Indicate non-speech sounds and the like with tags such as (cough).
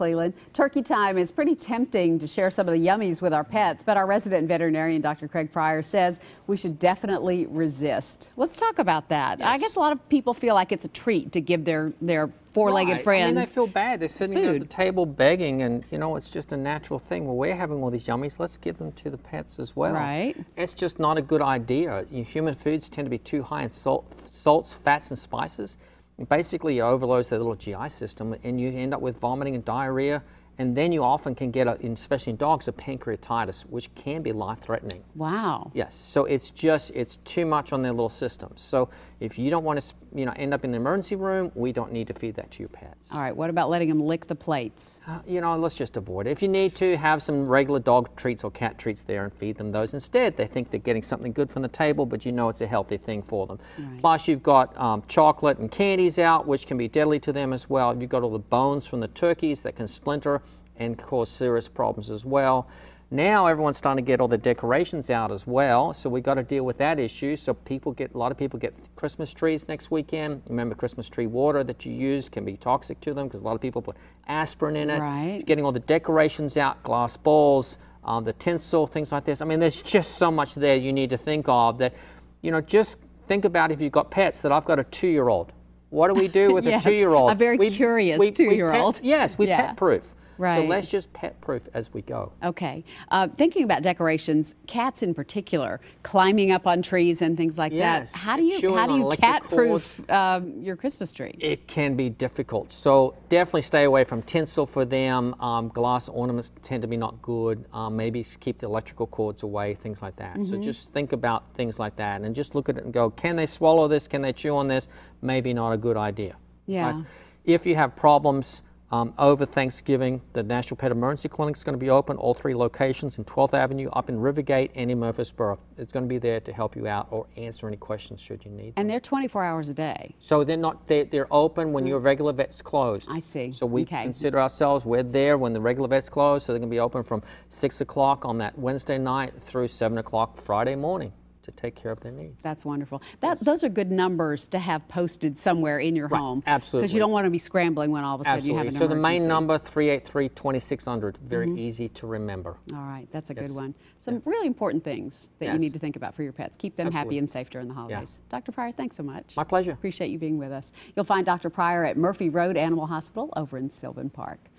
Leland. Turkey time is pretty tempting to share some of the yummies with our pets, but our resident veterinarian, Dr. Craig Pryor, says we should definitely resist. Let's talk about that. Yes. I guess a lot of people feel like it's a treat to give their, their four-legged right. friends. I mean, they feel bad. They're sitting food. at the table begging, and you know, it's just a natural thing. Well, we're having all these yummies. Let's give them to the pets as well. Right. It's just not a good idea. human foods tend to be too high in salt, salts, fats, and spices. It basically overloads their little GI system and you end up with vomiting and diarrhea and then you often can get, a, especially in dogs, a pancreatitis, which can be life threatening. Wow. Yes. So it's just, it's too much on their little systems. So if you don't want to, you know, end up in the emergency room, we don't need to feed that to your pets. All right. What about letting them lick the plates? Uh, you know, let's just avoid it. If you need to, have some regular dog treats or cat treats there and feed them those instead. They think they're getting something good from the table, but you know it's a healthy thing for them. Right. Plus, you've got um, chocolate and candies out, which can be deadly to them as well. You've got all the bones from the turkeys that can splinter and cause serious problems as well. Now everyone's starting to get all the decorations out as well, so we got to deal with that issue. So people get a lot of people get Christmas trees next weekend. Remember, Christmas tree water that you use can be toxic to them because a lot of people put aspirin in it. Right. Getting all the decorations out, glass balls, um, the tinsel, things like this. I mean, there's just so much there you need to think of that, you know, just think about if you've got pets. That I've got a two-year-old. What do we do with (laughs) yes, a two-year-old? A very we, curious we, two-year-old. yes, we (laughs) yeah. pet-proof. Right. So let's just pet proof as we go. Okay. Uh, thinking about decorations, cats in particular, climbing up on trees and things like yes. that. How do you Chewing how do you cat proof um, your Christmas tree? It can be difficult. So definitely stay away from tinsel for them. Um, glass ornaments tend to be not good. Um, maybe keep the electrical cords away, things like that. Mm -hmm. So mm-hmm. just think about things like that and just look at it and go, can they swallow this? Can they chew on this? Maybe not a good idea. Yeah. Right? If you have problems um, over Thanksgiving, the National Pet Emergency Clinic is going to be open, all three locations in 12th Avenue, up in Rivergate, and in Murfreesboro. It's going to be there to help you out or answer any questions should you need. And they're 24 hours a day. So they're not they're, they're open when mm. your regular vet's closed. I see. So we okay. consider ourselves we're there when the regular vet's closed. So they're going to be open from six o'clock on that Wednesday night through seven o'clock Friday morning to take care of their needs. That's wonderful. That, yes. Those are good numbers to have posted somewhere in your right. home. Absolutely. Because you don't want to be scrambling when all of a sudden Absolutely. you have an so emergency. the main number, 383 2600, very mm -hmm. easy to remember. All right, that's a yes. good one. Some yeah. really important things that yes. you need to think about for your pets. Keep them Absolutely. happy and safe during the holidays. Yeah. Dr. Pryor, thanks so much. My pleasure. Appreciate you being with us. You'll find Dr. Pryor at Murphy Road Animal Hospital over in Sylvan Park.